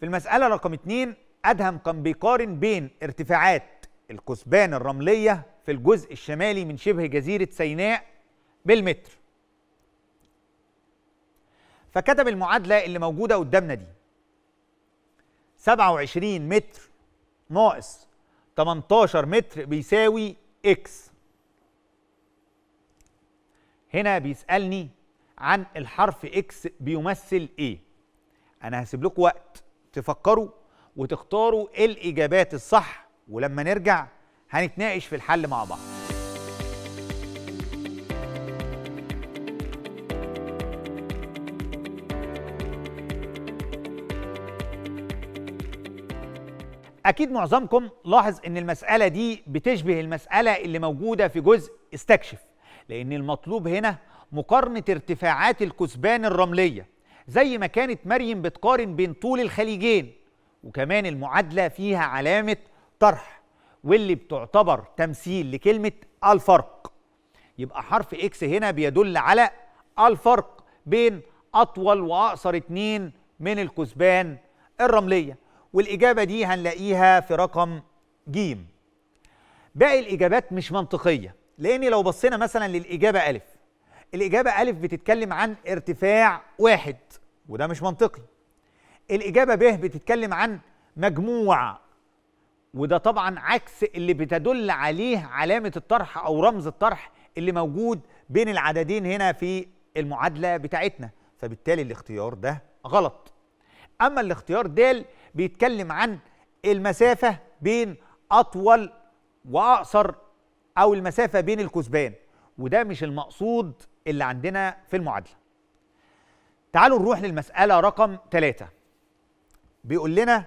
في المسألة رقم اتنين أدهم كان بيقارن بين ارتفاعات الكثبان الرملية في الجزء الشمالي من شبه جزيرة سيناء بالمتر فكتب المعادلة اللي موجودة قدامنا دي 27 متر ناقص 18 متر بيساوي اكس هنا بيسألني عن الحرف اكس بيمثل ايه انا هسيب لكم وقت تفكروا وتختاروا الإجابات الصح ولما نرجع هنتناقش في الحل مع بعض أكيد معظمكم لاحظ إن المسألة دي بتشبه المسألة اللي موجودة في جزء استكشف لأن المطلوب هنا مقارنة ارتفاعات الكثبان الرملية زي ما كانت مريم بتقارن بين طول الخليجين وكمان المعادلة فيها علامة طرح واللي بتعتبر تمثيل لكلمة الفرق يبقى حرف إكس هنا بيدل على الفرق بين أطول وأقصر اتنين من الكثبان الرملية والإجابة دي هنلاقيها في رقم جيم باقي الإجابات مش منطقية لأن لو بصينا مثلا للإجابة ألف الإجابة أ بتتكلم عن ارتفاع واحد وده مش منطقي الإجابة ب بتتكلم عن مجموع وده طبعا عكس اللي بتدل عليه علامة الطرح أو رمز الطرح اللي موجود بين العددين هنا في المعادلة بتاعتنا فبالتالي الاختيار ده غلط أما الاختيار د بيتكلم عن المسافة بين أطول وأقصر أو المسافة بين الكسبان وده مش المقصود اللي عندنا في المعادله تعالوا نروح للمساله رقم ثلاثة بيقول لنا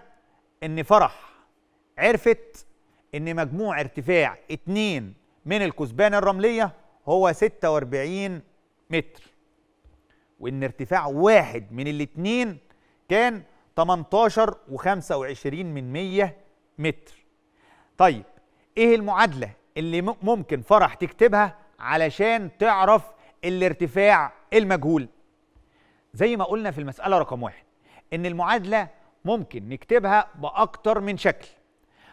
ان فرح عرفت ان مجموع ارتفاع 2 من الكثبان الرمليه هو 46 متر وان ارتفاع واحد من الاثنين كان 18 و25 من 100 متر طيب ايه المعادله اللي ممكن فرح تكتبها علشان تعرف الارتفاع المجهول زي ما قلنا في المسألة رقم واحد إن المعادلة ممكن نكتبها بأكتر من شكل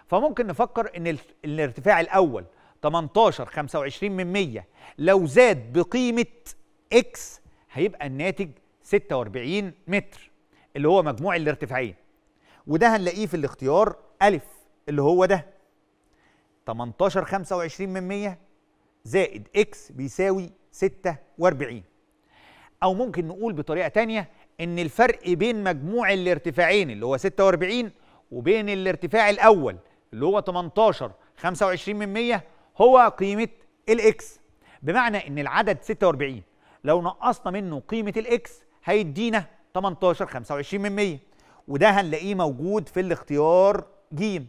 فممكن نفكر إن الارتفاع الأول 18 25 من 100 لو زاد بقيمة X هيبقى الناتج 46 متر اللي هو مجموع الارتفاعين وده هنلاقيه في الاختيار أ اللي هو ده 18 25 من 100 زائد X بيساوي 46 أو ممكن نقول بطريقة تانية إن الفرق بين مجموع الارتفاعين اللي هو 46 وبين الارتفاع الأول اللي هو 18 25 من 100 هو قيمة الإكس بمعنى إن العدد 46 لو نقصنا منه قيمة الإكس هيدينا 18 25 من 100 وده هنلاقيه موجود في الاختيار ج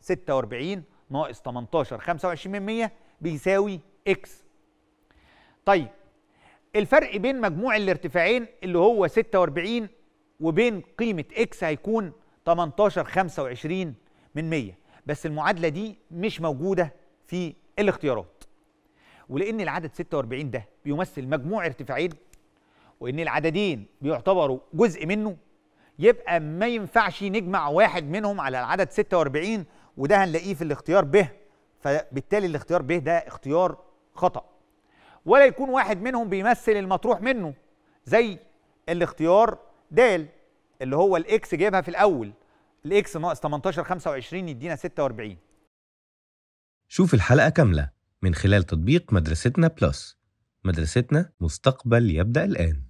46 ناقص 18 25 من 100 بيساوي إكس طيب الفرق بين مجموع الارتفاعين اللي هو 46 وبين قيمة اكس هيكون 18 25 من 100 بس المعادلة دي مش موجودة في الاختيارات ولأن العدد 46 ده بيمثل مجموع ارتفاعين وإن العددين بيعتبروا جزء منه يبقى ما ينفعش نجمع واحد منهم على العدد 46 وده هنلاقيه في الاختيار ب فبالتالي الاختيار ب ده اختيار خطأ ولا يكون واحد منهم بيمثل المطروح منه زي الاختيار د اللي هو الاكس جايبها في الاول الاكس ناقص 18 25 يدينا 46 شوف الحلقه كامله من خلال تطبيق مدرستنا بلس مدرستنا مستقبل يبدا الان